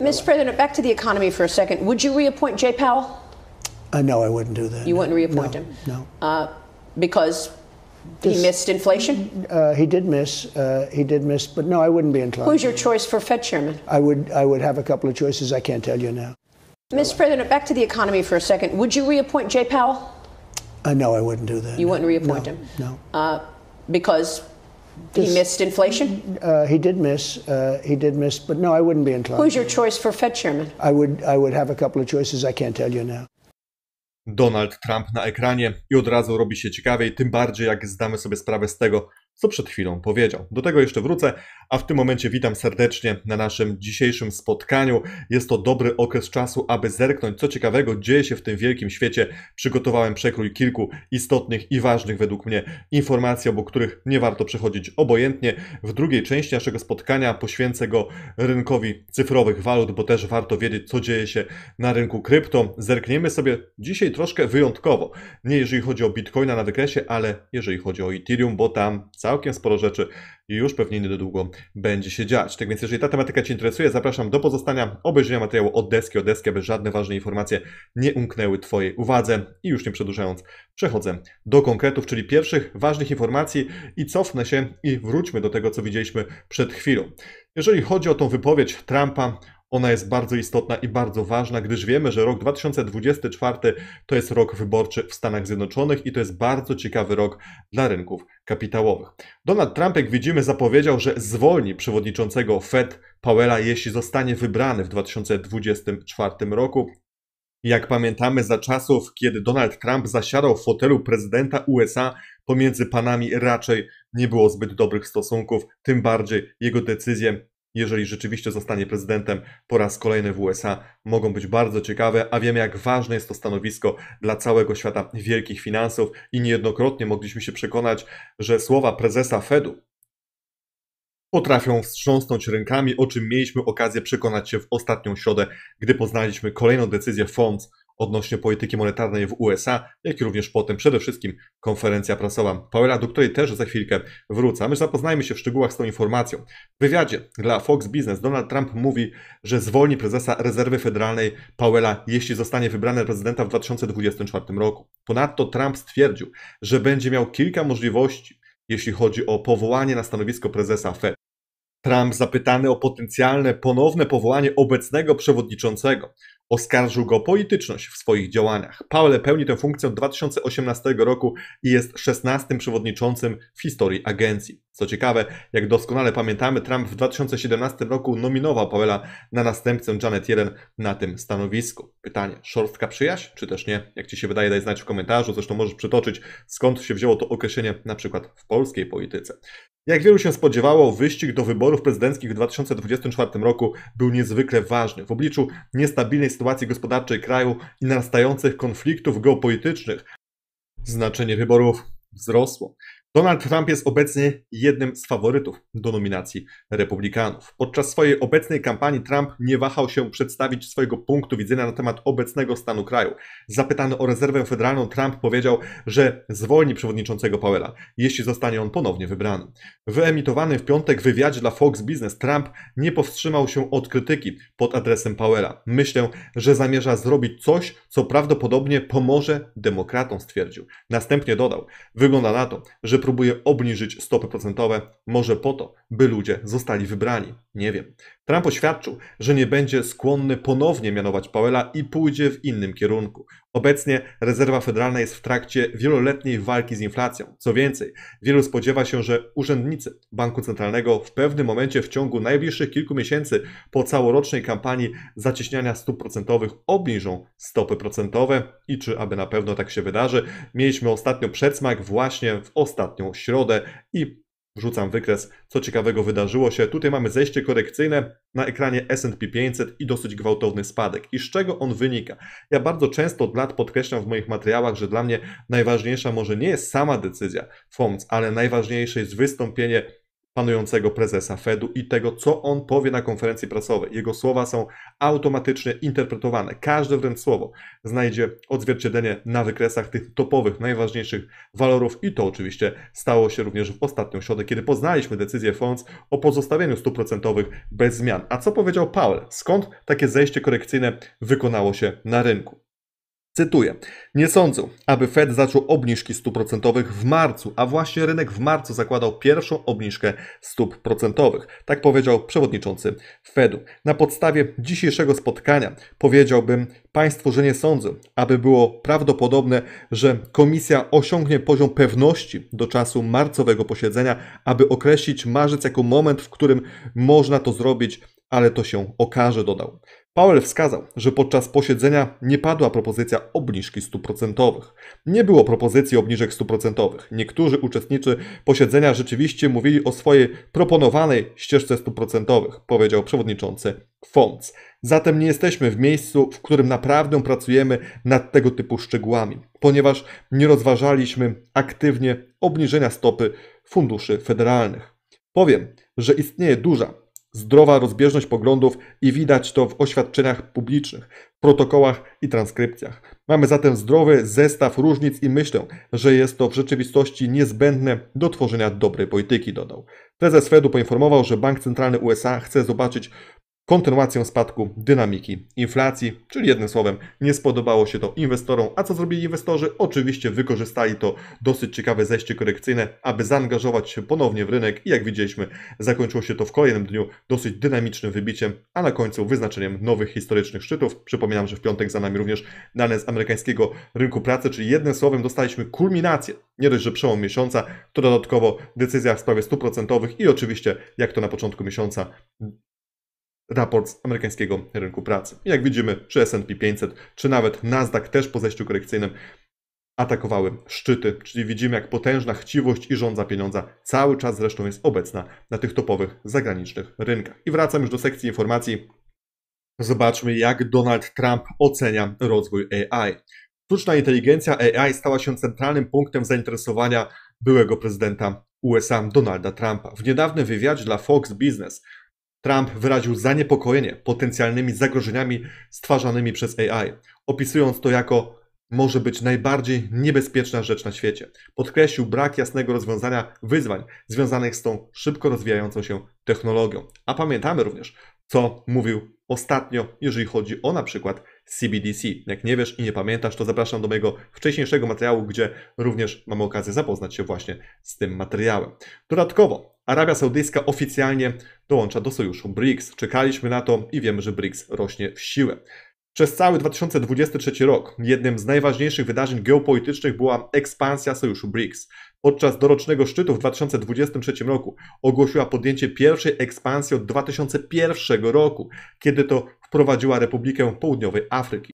Mr. President, back to the economy for a second. Would you reappoint Jay Powell? Uh, no, I wouldn't do that. You no. wouldn't reappoint no, him? No. Uh, because this, he missed inflation? Uh, he did miss. Uh, he did miss, but no, I wouldn't be inclined. Who's your choice for Fed chairman? I would, I would have a couple of choices. I can't tell you now. Mr. President, back to the economy for a second. Would you reappoint Jay Powell? Uh, no, I wouldn't do that. You no. wouldn't reappoint him? No. Uh, because he missed inflation. Uh, he did miss. Uh, he did miss. But no, I wouldn't be inclined. Who's your choice for Fed chairman? I would. I would have a couple of choices. I can't tell you now. Donald Trump na ekranie i od razu robi się ciekawiej, tym bardziej jak zdamy sobie sprawę z tego, co przed chwilą powiedział. Do tego jeszcze wrócę, a w tym momencie witam serdecznie na naszym dzisiejszym spotkaniu. Jest to dobry okres czasu, aby zerknąć, co ciekawego dzieje się w tym wielkim świecie. Przygotowałem przekrój kilku istotnych i ważnych według mnie informacji, obok których nie warto przechodzić obojętnie. W drugiej części naszego spotkania poświęcę go rynkowi cyfrowych walut, bo też warto wiedzieć, co dzieje się na rynku krypto. Zerkniemy sobie dzisiaj troszkę wyjątkowo, nie jeżeli chodzi o Bitcoina na wykresie, ale jeżeli chodzi o Ethereum, bo tam całkiem sporo rzeczy już pewnie niedługo będzie się dziać. Tak więc jeżeli ta tematyka Cię interesuje, zapraszam do pozostania obejrzenia materiału od deski, od deski, aby żadne ważne informacje nie umknęły Twojej uwadze. I już nie przedłużając, przechodzę do konkretów, czyli pierwszych ważnych informacji i cofnę się i wróćmy do tego, co widzieliśmy przed chwilą. Jeżeli chodzi o tą wypowiedź Trumpa, ona jest bardzo istotna i bardzo ważna, gdyż wiemy, że rok 2024 to jest rok wyborczy w Stanach Zjednoczonych i to jest bardzo ciekawy rok dla rynków kapitałowych. Donald Trump, jak widzimy, zapowiedział, że zwolni przewodniczącego Fed Powella, jeśli zostanie wybrany w 2024 roku. Jak pamiętamy, za czasów, kiedy Donald Trump zasiadał w fotelu prezydenta USA, pomiędzy panami raczej nie było zbyt dobrych stosunków, tym bardziej jego decyzje jeżeli rzeczywiście zostanie prezydentem po raz kolejny w USA, mogą być bardzo ciekawe, a wiemy jak ważne jest to stanowisko dla całego świata wielkich finansów i niejednokrotnie mogliśmy się przekonać, że słowa prezesa Fedu potrafią wstrząsnąć rękami, o czym mieliśmy okazję przekonać się w ostatnią środę, gdy poznaliśmy kolejną decyzję Fonds odnośnie polityki monetarnej w USA, jak i również potem przede wszystkim konferencja prasowa Powera, do której też za chwilkę wrócę. My zapoznajmy się w szczegółach z tą informacją. W wywiadzie dla Fox Business Donald Trump mówi, że zwolni prezesa rezerwy federalnej Powella, jeśli zostanie wybrany prezydenta w 2024 roku. Ponadto Trump stwierdził, że będzie miał kilka możliwości, jeśli chodzi o powołanie na stanowisko prezesa Fed. Trump zapytany o potencjalne ponowne powołanie obecnego przewodniczącego Oskarżył go o polityczność w swoich działaniach. Paule pełni tę funkcję od 2018 roku i jest 16 przewodniczącym w historii agencji. Co ciekawe, jak doskonale pamiętamy, Trump w 2017 roku nominował Pawela na następcę Janet Yellen na tym stanowisku. Pytanie, szorstka przyjaźń, czy też nie? Jak Ci się wydaje, daj znać w komentarzu, zresztą możesz przytoczyć, skąd się wzięło to określenie na przykład w polskiej polityce. Jak wielu się spodziewało, wyścig do wyborów prezydenckich w 2024 roku był niezwykle ważny. W obliczu niestabilnej sytuacji sytuacji gospodarczej kraju i narastających konfliktów geopolitycznych znaczenie wyborów wzrosło. Donald Trump jest obecnie jednym z faworytów do nominacji Republikanów. Podczas swojej obecnej kampanii Trump nie wahał się przedstawić swojego punktu widzenia na temat obecnego stanu kraju. Zapytany o rezerwę federalną, Trump powiedział, że zwolni przewodniczącego Powella, jeśli zostanie on ponownie wybrany. Wyemitowany w piątek wywiadzie dla Fox Business Trump nie powstrzymał się od krytyki pod adresem Powella. Myślę, że zamierza zrobić coś, co prawdopodobnie pomoże demokratom, stwierdził. Następnie dodał: Wygląda na to, że próbuje obniżyć stopy procentowe, może po to, by ludzie zostali wybrani. Nie wiem. Trump oświadczył, że nie będzie skłonny ponownie mianować Powella i pójdzie w innym kierunku. Obecnie rezerwa federalna jest w trakcie wieloletniej walki z inflacją. Co więcej, wielu spodziewa się, że urzędnicy Banku Centralnego w pewnym momencie w ciągu najbliższych kilku miesięcy po całorocznej kampanii zacieśniania stóp procentowych obniżą stopy procentowe i czy aby na pewno tak się wydarzy, mieliśmy ostatnio przedsmak właśnie w ostatnią środę i Rzucam wykres, co ciekawego wydarzyło się. Tutaj mamy zejście korekcyjne na ekranie S&P 500 i dosyć gwałtowny spadek. I z czego on wynika? Ja bardzo często od lat podkreślam w moich materiałach, że dla mnie najważniejsza może nie jest sama decyzja FOMC, ale najważniejsze jest wystąpienie panującego prezesa Fedu i tego, co on powie na konferencji prasowej. Jego słowa są automatycznie interpretowane. Każde wręcz słowo znajdzie odzwierciedlenie na wykresach tych topowych, najważniejszych walorów i to oczywiście stało się również w ostatnią środę, kiedy poznaliśmy decyzję Fonds o pozostawieniu stóp procentowych bez zmian. A co powiedział Powell? Skąd takie zejście korekcyjne wykonało się na rynku? Cytuję. Nie sądzę, aby Fed zaczął obniżki stóp procentowych w marcu, a właśnie rynek w marcu zakładał pierwszą obniżkę stóp procentowych. Tak powiedział przewodniczący Fedu. Na podstawie dzisiejszego spotkania powiedziałbym Państwu, że nie sądzę, aby było prawdopodobne, że komisja osiągnie poziom pewności do czasu marcowego posiedzenia, aby określić marzec jako moment, w którym można to zrobić ale to się okaże, dodał. Powell wskazał, że podczas posiedzenia nie padła propozycja obniżki stóp procentowych. Nie było propozycji obniżek stóp procentowych. Niektórzy uczestnicy posiedzenia rzeczywiście mówili o swojej proponowanej ścieżce stóp procentowych, powiedział przewodniczący FONC. Zatem nie jesteśmy w miejscu, w którym naprawdę pracujemy nad tego typu szczegółami, ponieważ nie rozważaliśmy aktywnie obniżenia stopy funduszy federalnych. Powiem, że istnieje duża zdrowa rozbieżność poglądów i widać to w oświadczeniach publicznych, protokołach i transkrypcjach. Mamy zatem zdrowy zestaw różnic i myślę, że jest to w rzeczywistości niezbędne do tworzenia dobrej polityki, dodał. Prezes Fedu poinformował, że Bank Centralny USA chce zobaczyć kontynuacją spadku dynamiki inflacji, czyli jednym słowem nie spodobało się to inwestorom, a co zrobili inwestorzy? Oczywiście wykorzystali to dosyć ciekawe zejście korekcyjne, aby zaangażować się ponownie w rynek i jak widzieliśmy zakończyło się to w kolejnym dniu dosyć dynamicznym wybiciem, a na końcu wyznaczeniem nowych historycznych szczytów. Przypominam, że w piątek za nami również dane z amerykańskiego rynku pracy, czyli jednym słowem dostaliśmy kulminację, nie dość, że przełom miesiąca, to dodatkowo decyzja w sprawie stóp procentowych i oczywiście jak to na początku miesiąca raport z amerykańskiego rynku pracy. I jak widzimy, czy S&P 500, czy nawet Nasdaq też po zejściu korekcyjnym atakowały szczyty, czyli widzimy jak potężna chciwość i rządza pieniądza cały czas zresztą jest obecna na tych topowych zagranicznych rynkach. I wracam już do sekcji informacji. Zobaczmy jak Donald Trump ocenia rozwój AI. Sztuczna inteligencja AI stała się centralnym punktem zainteresowania byłego prezydenta USA Donalda Trumpa. W niedawnym wywiadzie dla Fox Business Trump wyraził zaniepokojenie potencjalnymi zagrożeniami stwarzanymi przez AI, opisując to jako może być najbardziej niebezpieczna rzecz na świecie. Podkreślił brak jasnego rozwiązania wyzwań związanych z tą szybko rozwijającą się technologią. A pamiętamy również, co mówił ostatnio, jeżeli chodzi o na przykład CBDC. Jak nie wiesz i nie pamiętasz, to zapraszam do mojego wcześniejszego materiału, gdzie również mamy okazję zapoznać się właśnie z tym materiałem. Dodatkowo Arabia Saudyjska oficjalnie dołącza do sojuszu BRICS. Czekaliśmy na to i wiemy, że BRICS rośnie w siłę. Przez cały 2023 rok jednym z najważniejszych wydarzeń geopolitycznych była ekspansja sojuszu BRICS. Podczas dorocznego szczytu w 2023 roku ogłosiła podjęcie pierwszej ekspansji od 2001 roku, kiedy to wprowadziła Republikę Południowej Afryki.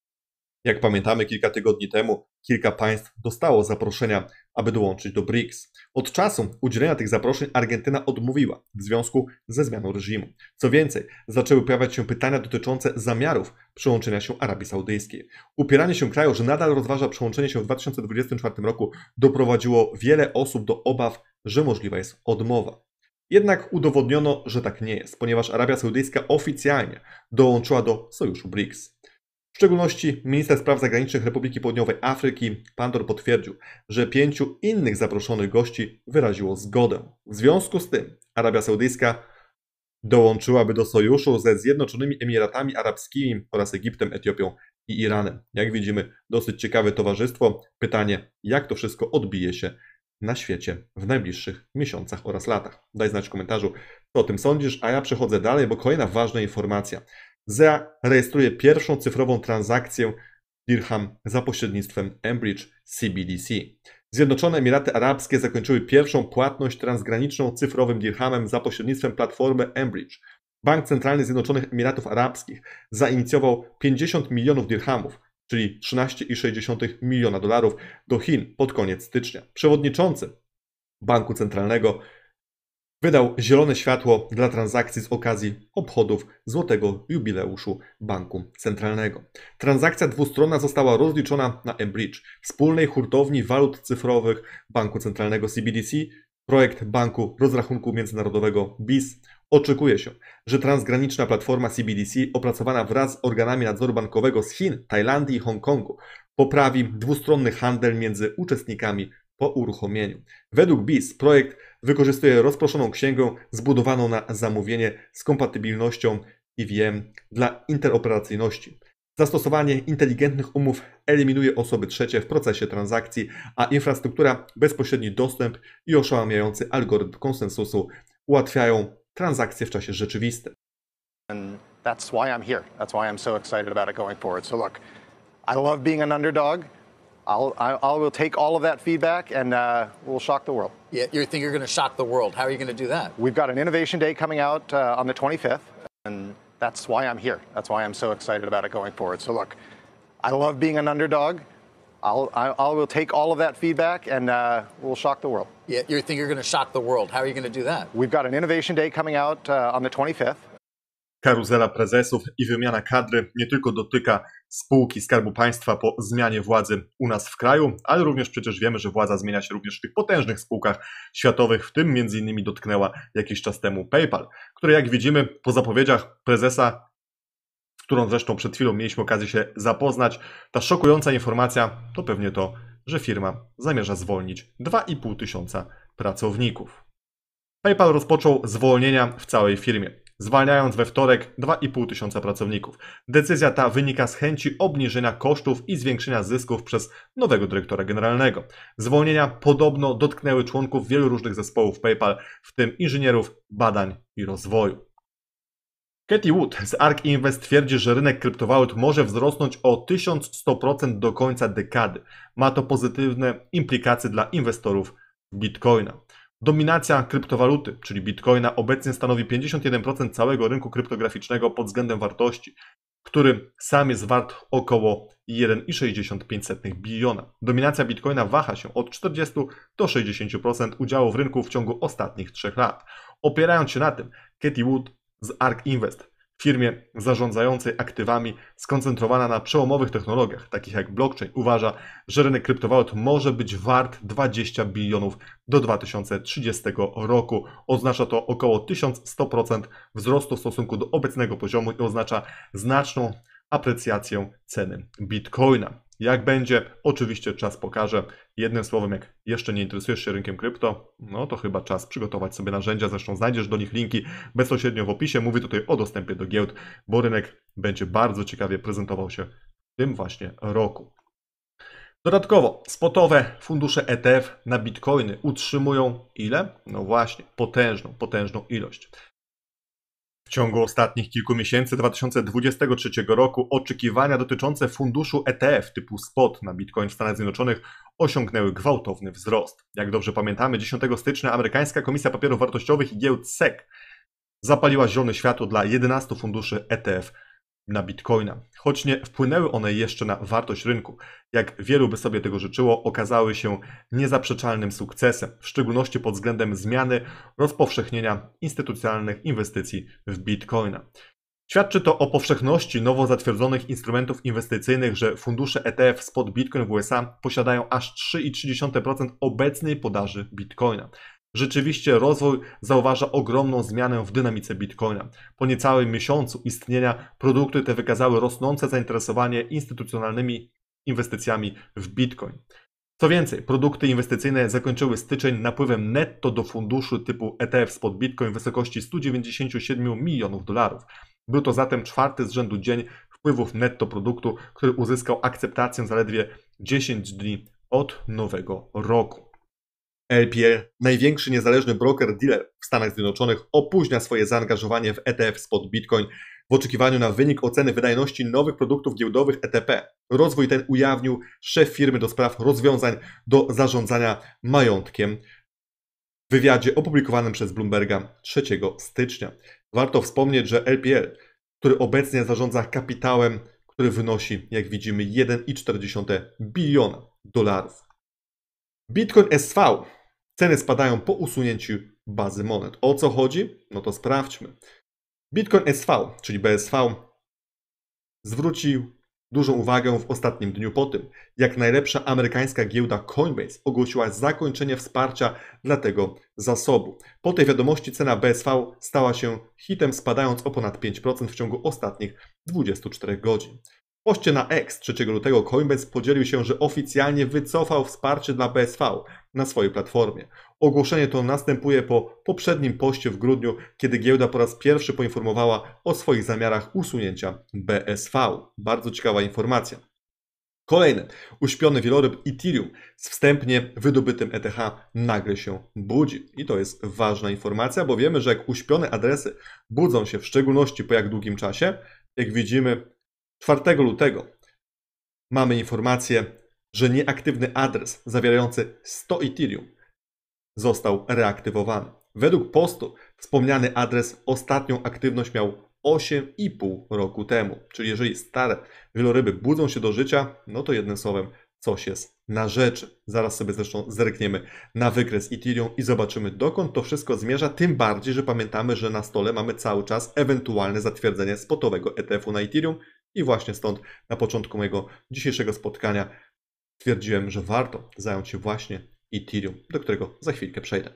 Jak pamiętamy, kilka tygodni temu kilka państw dostało zaproszenia, aby dołączyć do BRICS. Od czasu udzielenia tych zaproszeń Argentyna odmówiła w związku ze zmianą reżimu. Co więcej, zaczęły pojawiać się pytania dotyczące zamiarów przyłączenia się Arabii Saudyjskiej. Upieranie się kraju, że nadal rozważa przyłączenie się w 2024 roku, doprowadziło wiele osób do obaw, że możliwa jest odmowa. Jednak udowodniono, że tak nie jest, ponieważ Arabia Saudyjska oficjalnie dołączyła do sojuszu BRICS. W szczególności minister spraw zagranicznych Republiki Południowej Afryki Pandor potwierdził, że pięciu innych zaproszonych gości wyraziło zgodę. W związku z tym Arabia Saudyjska dołączyłaby do sojuszu ze Zjednoczonymi Emiratami Arabskimi oraz Egiptem, Etiopią i Iranem. Jak widzimy, dosyć ciekawe towarzystwo. Pytanie, jak to wszystko odbije się na świecie w najbliższych miesiącach oraz latach. Daj znać w komentarzu, co o tym sądzisz, a ja przechodzę dalej, bo kolejna ważna informacja zarejestruje pierwszą cyfrową transakcję dirham za pośrednictwem Embridge CBDC. Zjednoczone Emiraty Arabskie zakończyły pierwszą płatność transgraniczną cyfrowym dirhamem za pośrednictwem platformy Embridge. Bank Centralny Zjednoczonych Emiratów Arabskich zainicjował 50 milionów dirhamów, czyli 13,6 miliona dolarów, do Chin pod koniec stycznia. Przewodniczący Banku Centralnego wydał zielone światło dla transakcji z okazji obchodów złotego jubileuszu Banku Centralnego. Transakcja dwustronna została rozliczona na Embridge, wspólnej hurtowni walut cyfrowych Banku Centralnego CBDC. Projekt Banku Rozrachunku Międzynarodowego BIS Oczekuje się, że transgraniczna platforma CBDC opracowana wraz z organami nadzoru bankowego z Chin, Tajlandii i Hongkongu poprawi dwustronny handel między uczestnikami po uruchomieniu. Według BIS projekt Wykorzystuje rozproszoną księgę zbudowaną na zamówienie z kompatybilnością EVM dla interoperacyjności. Zastosowanie inteligentnych umów eliminuje osoby trzecie w procesie transakcji, a infrastruktura, bezpośredni dostęp i oszałamiający algorytm konsensusu ułatwiają transakcje w czasie rzeczywistym. And that's why I'm here. That's why I'm so excited about it going forward. So look, I love being an underdog. I'll, I, I will take all of that feedback and uh, we'll shock the world. Yeah, you think you're going to shock the world. How are you going to do that? We've got an innovation day coming out uh, on the 25th, and that's why I'm here. That's why I'm so excited about it going forward. So, look, I love being an underdog. I'll, I, I will take all of that feedback and uh, we'll shock the world. Yeah, you think you're going to shock the world. How are you going to do that? We've got an innovation day coming out uh, on the 25th, karuzela prezesów i wymiana kadry nie tylko dotyka spółki Skarbu Państwa po zmianie władzy u nas w kraju, ale również przecież wiemy, że władza zmienia się również w tych potężnych spółkach światowych, w tym między innymi dotknęła jakiś czas temu PayPal, które jak widzimy po zapowiedziach prezesa, z którą zresztą przed chwilą mieliśmy okazję się zapoznać, ta szokująca informacja to pewnie to, że firma zamierza zwolnić 2,5 tysiąca pracowników. PayPal rozpoczął zwolnienia w całej firmie zwalniając we wtorek 2,5 tysiąca pracowników. Decyzja ta wynika z chęci obniżenia kosztów i zwiększenia zysków przez nowego dyrektora generalnego. Zwolnienia podobno dotknęły członków wielu różnych zespołów PayPal, w tym inżynierów, badań i rozwoju. Katie Wood z ARK Invest twierdzi, że rynek kryptowalut może wzrosnąć o 1100% do końca dekady. Ma to pozytywne implikacje dla inwestorów Bitcoina. Dominacja kryptowaluty, czyli bitcoina, obecnie stanowi 51% całego rynku kryptograficznego pod względem wartości, który sam jest wart około 1,65 biliona. Dominacja bitcoina waha się od 40 do 60% udziału w rynku w ciągu ostatnich 3 lat. Opierając się na tym, Katie Wood z ARK Invest firmie zarządzającej aktywami skoncentrowana na przełomowych technologiach, takich jak blockchain, uważa, że rynek kryptowalut może być wart 20 bilionów do 2030 roku. Oznacza to około 1100% wzrostu w stosunku do obecnego poziomu i oznacza znaczną aprecjację ceny bitcoina. Jak będzie, oczywiście czas pokaże. Jednym słowem, jak jeszcze nie interesujesz się rynkiem krypto, no to chyba czas przygotować sobie narzędzia. Zresztą znajdziesz do nich linki bezpośrednio w opisie. Mówię tutaj o dostępie do giełd, bo rynek będzie bardzo ciekawie prezentował się w tym właśnie roku. Dodatkowo spotowe fundusze ETF na bitcoiny utrzymują ile? No właśnie, potężną, potężną ilość. W ciągu ostatnich kilku miesięcy 2023 roku oczekiwania dotyczące funduszu ETF typu SPOT na Bitcoin w Stanach Zjednoczonych osiągnęły gwałtowny wzrost. Jak dobrze pamiętamy, 10 stycznia amerykańska Komisja Papierów Wartościowych i Giełd SEC zapaliła zielone światło dla 11 funduszy ETF na Bitcoina. Choć nie wpłynęły one jeszcze na wartość rynku, jak wielu by sobie tego życzyło, okazały się niezaprzeczalnym sukcesem, w szczególności pod względem zmiany rozpowszechnienia instytucjonalnych inwestycji w Bitcoina. Świadczy to o powszechności nowo zatwierdzonych instrumentów inwestycyjnych, że fundusze ETF spod Bitcoin w USA posiadają aż 3,3% obecnej podaży Bitcoina. Rzeczywiście rozwój zauważa ogromną zmianę w dynamice Bitcoina. Po niecałym miesiącu istnienia produkty te wykazały rosnące zainteresowanie instytucjonalnymi inwestycjami w Bitcoin. Co więcej, produkty inwestycyjne zakończyły styczeń napływem netto do funduszu typu ETF spod Bitcoin w wysokości 197 milionów dolarów. Był to zatem czwarty z rzędu dzień wpływów netto produktu, który uzyskał akceptację zaledwie 10 dni od nowego roku. LPL, największy niezależny broker dealer w Stanach Zjednoczonych, opóźnia swoje zaangażowanie w ETF spod Bitcoin w oczekiwaniu na wynik oceny wydajności nowych produktów giełdowych ETP. Rozwój ten ujawnił szef firmy do spraw rozwiązań do zarządzania majątkiem w wywiadzie opublikowanym przez Bloomberga 3 stycznia. Warto wspomnieć, że LPL, który obecnie zarządza kapitałem, który wynosi, jak widzimy, 1,4 biliona dolarów. Bitcoin SV Ceny spadają po usunięciu bazy monet. O co chodzi? No to sprawdźmy. Bitcoin SV, czyli BSV, zwrócił dużą uwagę w ostatnim dniu po tym, jak najlepsza amerykańska giełda Coinbase ogłosiła zakończenie wsparcia dla tego zasobu. Po tej wiadomości cena BSV stała się hitem, spadając o ponad 5% w ciągu ostatnich 24 godzin. W poście na X 3 lutego Coinbase podzielił się, że oficjalnie wycofał wsparcie dla BSV, na swojej platformie. Ogłoszenie to następuje po poprzednim poście w grudniu, kiedy giełda po raz pierwszy poinformowała o swoich zamiarach usunięcia BSV. Bardzo ciekawa informacja. Kolejne, uśpiony wieloryb Ethereum z wstępnie wydobytym ETH nagle się budzi. I to jest ważna informacja, bo wiemy, że jak uśpione adresy budzą się, w szczególności po jak długim czasie, jak widzimy 4 lutego mamy informację że nieaktywny adres zawierający 100 Ethereum został reaktywowany. Według postu wspomniany adres ostatnią aktywność miał 8,5 roku temu. Czyli jeżeli stare wieloryby budzą się do życia, no to jednym słowem coś jest na rzeczy. Zaraz sobie zresztą zerkniemy na wykres Ethereum i zobaczymy dokąd to wszystko zmierza, tym bardziej, że pamiętamy, że na stole mamy cały czas ewentualne zatwierdzenie spotowego ETF-u na Ethereum i właśnie stąd na początku mojego dzisiejszego spotkania stwierdziłem, że warto zająć się właśnie Ethereum, do którego za chwilkę przejdę.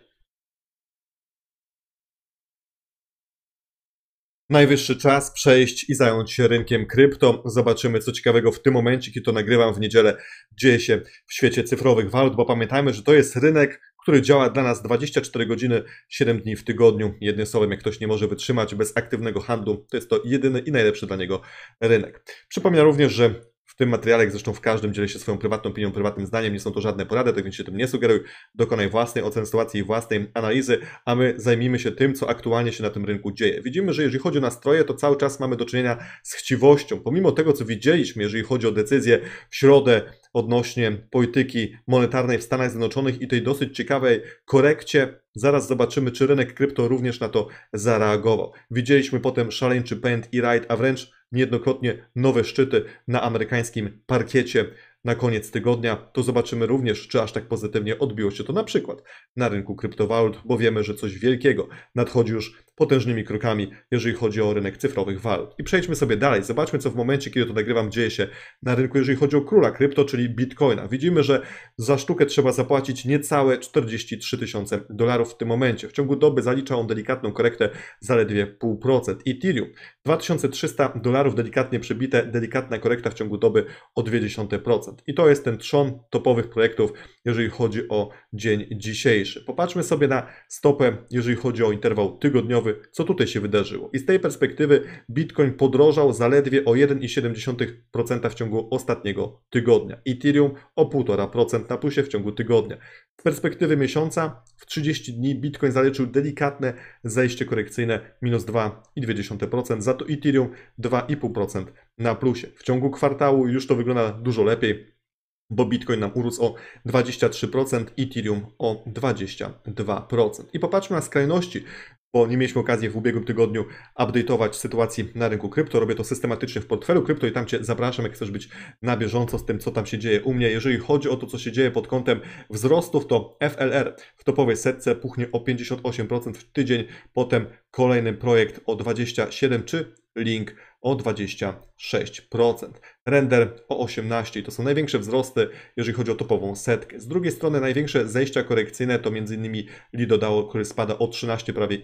Najwyższy czas przejść i zająć się rynkiem krypto. Zobaczymy, co ciekawego w tym momencie, kiedy to nagrywam w niedzielę, dzieje się w świecie cyfrowych walut, bo pamiętajmy, że to jest rynek, który działa dla nas 24 godziny, 7 dni w tygodniu. Jednym słowem, jak ktoś nie może wytrzymać bez aktywnego handlu, to jest to jedyny i najlepszy dla niego rynek. Przypominam również, że w tym materiale, jak zresztą w każdym, dzielę się swoją prywatną opinią, prywatnym zdaniem. Nie są to żadne porady, tak więc się tym nie sugeruj. Dokonaj własnej oceny sytuacji i własnej analizy, a my zajmijmy się tym, co aktualnie się na tym rynku dzieje. Widzimy, że jeżeli chodzi o nastroje, to cały czas mamy do czynienia z chciwością. Pomimo tego, co widzieliśmy, jeżeli chodzi o decyzje w środę odnośnie polityki monetarnej w Stanach Zjednoczonych i tej dosyć ciekawej korekcie Zaraz zobaczymy, czy rynek krypto również na to zareagował. Widzieliśmy potem szaleńczy pęd i rajd, a wręcz niejednokrotnie nowe szczyty na amerykańskim parkiecie na koniec tygodnia, to zobaczymy również, czy aż tak pozytywnie odbiło się to na przykład na rynku kryptowalut, bo wiemy, że coś wielkiego nadchodzi już potężnymi krokami, jeżeli chodzi o rynek cyfrowych walut. I przejdźmy sobie dalej, zobaczmy, co w momencie, kiedy to nagrywam, dzieje się na rynku, jeżeli chodzi o króla krypto, czyli bitcoina. Widzimy, że za sztukę trzeba zapłacić niecałe 43 tysiące dolarów w tym momencie. W ciągu doby zalicza on delikatną korektę zaledwie 0,5%. Ethereum 2300 dolarów delikatnie przebite, delikatna korekta w ciągu doby o 0,2%. I to jest ten trzon topowych projektów, jeżeli chodzi o dzień dzisiejszy. Popatrzmy sobie na stopę, jeżeli chodzi o interwał tygodniowy co tutaj się wydarzyło. I z tej perspektywy Bitcoin podrożał zaledwie o 1,7% w ciągu ostatniego tygodnia. Ethereum o 1,5% na plusie w ciągu tygodnia. Z perspektywy miesiąca w 30 dni Bitcoin zaliczył delikatne zejście korekcyjne minus 2,2%, za to Ethereum 2,5% na plusie. W ciągu kwartału już to wygląda dużo lepiej bo Bitcoin nam urósł o 23%, Ethereum o 22%. I popatrzmy na skrajności, bo nie mieliśmy okazji w ubiegłym tygodniu update'ować sytuacji na rynku krypto. Robię to systematycznie w portfelu krypto i tam Cię zapraszam, jak chcesz być na bieżąco z tym, co tam się dzieje u mnie. Jeżeli chodzi o to, co się dzieje pod kątem wzrostów, to FLR w topowej setce puchnie o 58% w tydzień, potem kolejny projekt o 27% czy Link o 26%, Render o 18%. To są największe wzrosty, jeżeli chodzi o topową setkę. Z drugiej strony największe zejścia korekcyjne to m.in. Lido Dow, który spada o 13 prawie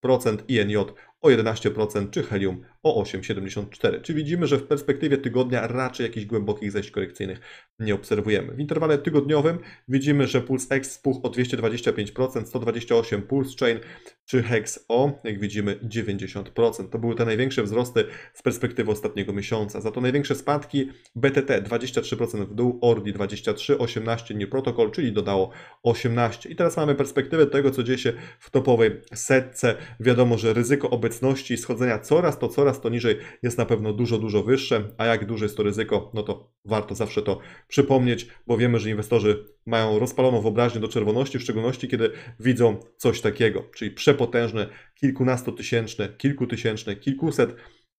procent, INJ o 11% czy Helium o 8,74%. Czy widzimy, że w perspektywie tygodnia raczej jakichś głębokich zejść korekcyjnych nie obserwujemy. W interwale tygodniowym widzimy, że Pulse X spuch o 225%, 128 Pulse Chain czy Hex O, jak widzimy 90%. To były te największe wzrosty z perspektywy ostatniego miesiąca. Za to największe spadki BTT 23% w dół, Ordi 23, 18 nie protokol czyli dodało 18. I teraz mamy perspektywę tego, co dzieje się w topowej setce. Wiadomo, że ryzyko obecności i schodzenia coraz to, coraz to niżej jest na pewno dużo, dużo wyższe, a jak duże jest to ryzyko, no to warto zawsze to przypomnieć, bo wiemy, że inwestorzy mają rozpaloną wyobraźnię do czerwoności, w szczególności kiedy widzą coś takiego, czyli przepotężne, kilkunastotysięczne, kilkutysięczne, kilkuset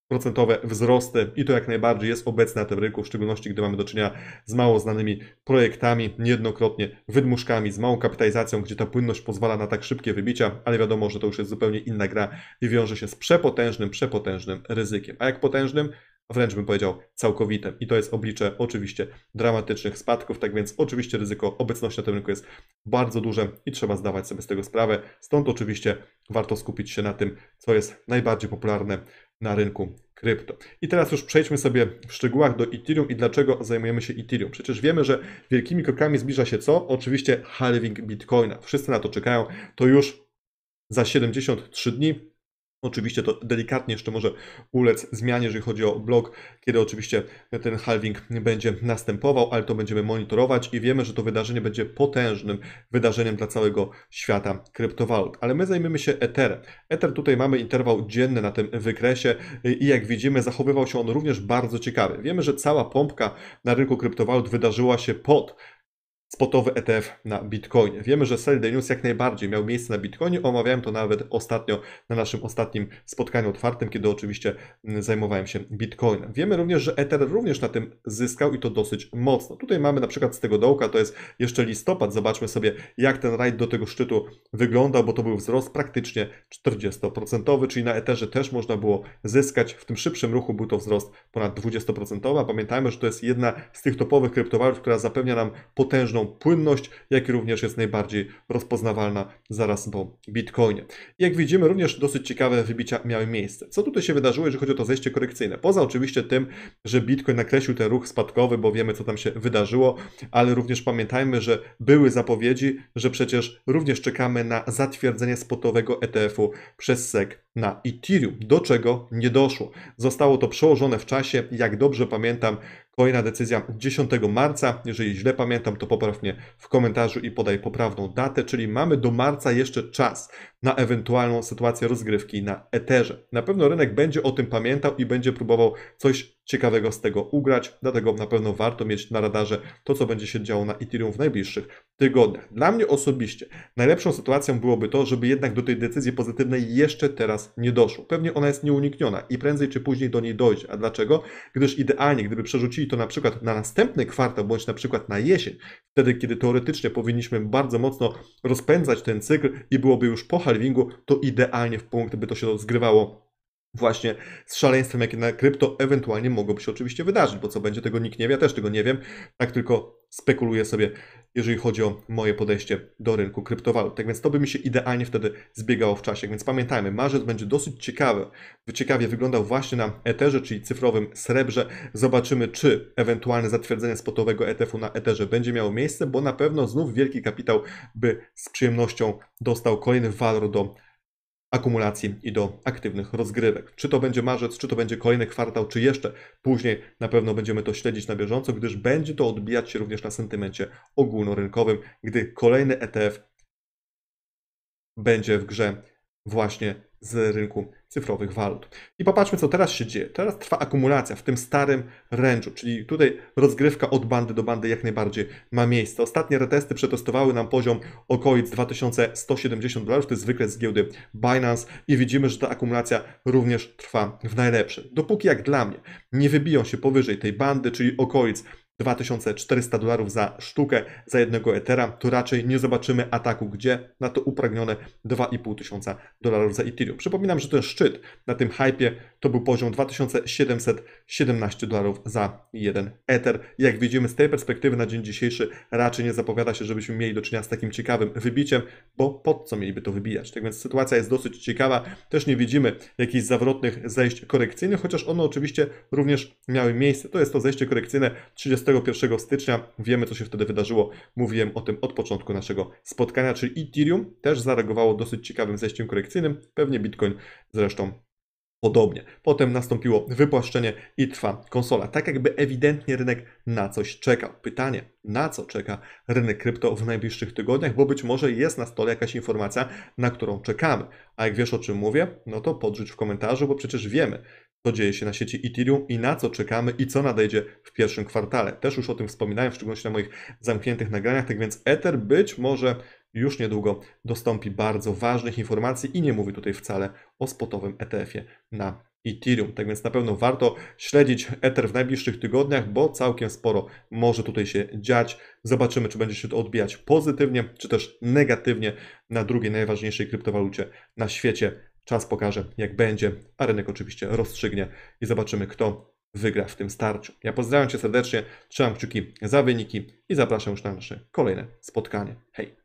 procentowe wzrosty i to jak najbardziej jest obecne na tym rynku, w szczególności gdy mamy do czynienia z mało znanymi projektami, niejednokrotnie wydmuszkami, z małą kapitalizacją, gdzie ta płynność pozwala na tak szybkie wybicia, ale wiadomo, że to już jest zupełnie inna gra i wiąże się z przepotężnym, przepotężnym ryzykiem. A jak potężnym? wręcz bym powiedział całkowite. I to jest oblicze oczywiście dramatycznych spadków, tak więc oczywiście ryzyko obecności na tym rynku jest bardzo duże i trzeba zdawać sobie z tego sprawę. Stąd oczywiście warto skupić się na tym, co jest najbardziej popularne na rynku krypto. I teraz już przejdźmy sobie w szczegółach do Ethereum i dlaczego zajmujemy się Ethereum. Przecież wiemy, że wielkimi krokami zbliża się co? Oczywiście halving Bitcoina. Wszyscy na to czekają. To już za 73 dni Oczywiście to delikatnie jeszcze może ulec zmianie, jeżeli chodzi o blok, kiedy oczywiście ten halving będzie następował, ale to będziemy monitorować i wiemy, że to wydarzenie będzie potężnym wydarzeniem dla całego świata kryptowalut. Ale my zajmiemy się Etherem. Ether tutaj mamy interwał dzienny na tym wykresie i jak widzimy zachowywał się on również bardzo ciekawy. Wiemy, że cała pompka na rynku kryptowalut wydarzyła się pod spotowy ETF na Bitcoinie. Wiemy, że sell news jak najbardziej miał miejsce na Bitcoinie. Omawiałem to nawet ostatnio na naszym ostatnim spotkaniu otwartym, kiedy oczywiście mm, zajmowałem się Bitcoinem. Wiemy również, że Ether również na tym zyskał i to dosyć mocno. Tutaj mamy na przykład z tego dołka, to jest jeszcze listopad. Zobaczmy sobie, jak ten rajd do tego szczytu wyglądał, bo to był wzrost praktycznie 40%, czyli na Etherze też można było zyskać. W tym szybszym ruchu był to wzrost ponad 20%. Pamiętajmy, że to jest jedna z tych topowych kryptowalut, która zapewnia nam potężną płynność, jak również jest najbardziej rozpoznawalna zaraz po Bitcoinie. Jak widzimy, również dosyć ciekawe wybicia miały miejsce. Co tutaj się wydarzyło, jeżeli chodzi o to zejście korekcyjne? Poza oczywiście tym, że Bitcoin nakreślił ten ruch spadkowy, bo wiemy, co tam się wydarzyło, ale również pamiętajmy, że były zapowiedzi, że przecież również czekamy na zatwierdzenie spotowego ETF-u przez SEC na Ethereum, do czego nie doszło. Zostało to przełożone w czasie, jak dobrze pamiętam, Kolejna decyzja 10 marca. Jeżeli źle pamiętam, to popraw mnie w komentarzu i podaj poprawną datę, czyli mamy do marca jeszcze czas na ewentualną sytuację rozgrywki na Eterze. Na pewno rynek będzie o tym pamiętał i będzie próbował coś ciekawego z tego ugrać, dlatego na pewno warto mieć na radarze to, co będzie się działo na Ethereum w najbliższych tygodniach. Dla mnie osobiście najlepszą sytuacją byłoby to, żeby jednak do tej decyzji pozytywnej jeszcze teraz nie doszło. Pewnie ona jest nieunikniona i prędzej czy później do niej dojdzie. A dlaczego? Gdyż idealnie, gdyby przerzucili to na przykład na następny kwartał, bądź na przykład na jesień, wtedy kiedy teoretycznie powinniśmy bardzo mocno rozpędzać ten cykl i byłoby już po halvingu, to idealnie w punkt by to się zgrywało właśnie z szaleństwem, jakie na krypto ewentualnie mogłoby się oczywiście wydarzyć, bo co będzie, tego nikt nie wie, ja też tego nie wiem, tak tylko spekuluję sobie jeżeli chodzi o moje podejście do rynku kryptowalut. Tak więc to by mi się idealnie wtedy zbiegało w czasie. Więc pamiętajmy, marzec będzie dosyć ciekawy, ciekawie wyglądał właśnie na Eterze, czyli cyfrowym srebrze. Zobaczymy, czy ewentualne zatwierdzenie spotowego ETF-u na Eterze będzie miało miejsce, bo na pewno znów wielki kapitał by z przyjemnością dostał kolejny walor do akumulacji i do aktywnych rozgrywek. Czy to będzie marzec, czy to będzie kolejny kwartał, czy jeszcze później na pewno będziemy to śledzić na bieżąco, gdyż będzie to odbijać się również na sentymencie ogólnorynkowym, gdy kolejny ETF będzie w grze właśnie z rynku cyfrowych walut. I popatrzmy, co teraz się dzieje. Teraz trwa akumulacja w tym starym ręczu, czyli tutaj rozgrywka od bandy do bandy jak najbardziej ma miejsce. Ostatnie retesty przetestowały nam poziom okolic 2170 dolarów, to jest zwykle z giełdy Binance i widzimy, że ta akumulacja również trwa w najlepszym. Dopóki jak dla mnie nie wybiją się powyżej tej bandy, czyli okolic 2400 dolarów za sztukę, za jednego etera. to raczej nie zobaczymy ataku gdzie na to upragnione 2500 dolarów za Ethereum. Przypominam, że ten szczyt na tym hypie to był poziom 2717 dolarów za jeden eter. Jak widzimy z tej perspektywy na dzień dzisiejszy raczej nie zapowiada się, żebyśmy mieli do czynienia z takim ciekawym wybiciem, bo pod co mieliby to wybijać? Tak więc sytuacja jest dosyć ciekawa. Też nie widzimy jakichś zawrotnych zejść korekcyjnych, chociaż one oczywiście również miały miejsce. To jest to zejście korekcyjne 30 21 stycznia. Wiemy, co się wtedy wydarzyło. Mówiłem o tym od początku naszego spotkania, czyli Ethereum też zareagowało dosyć ciekawym zejściem korekcyjnym. Pewnie Bitcoin zresztą podobnie. Potem nastąpiło wypłaszczenie i trwa konsola. Tak jakby ewidentnie rynek na coś czekał. Pytanie, na co czeka rynek krypto w najbliższych tygodniach, bo być może jest na stole jakaś informacja, na którą czekamy. A jak wiesz o czym mówię, no to podrzuć w komentarzu, bo przecież wiemy, co dzieje się na sieci Ethereum i na co czekamy i co nadejdzie w pierwszym kwartale. Też już o tym wspominałem, w szczególności na moich zamkniętych nagraniach, tak więc Ether być może już niedługo dostąpi bardzo ważnych informacji i nie mówię tutaj wcale o spotowym ETF-ie na Ethereum. Tak więc na pewno warto śledzić Ether w najbliższych tygodniach, bo całkiem sporo może tutaj się dziać. Zobaczymy, czy będzie się to odbijać pozytywnie, czy też negatywnie na drugiej najważniejszej kryptowalucie na świecie Czas pokaże, jak będzie, a rynek oczywiście rozstrzygnie i zobaczymy, kto wygra w tym starciu. Ja pozdrawiam Cię serdecznie, trzymam kciuki za wyniki i zapraszam już na nasze kolejne spotkanie. Hej!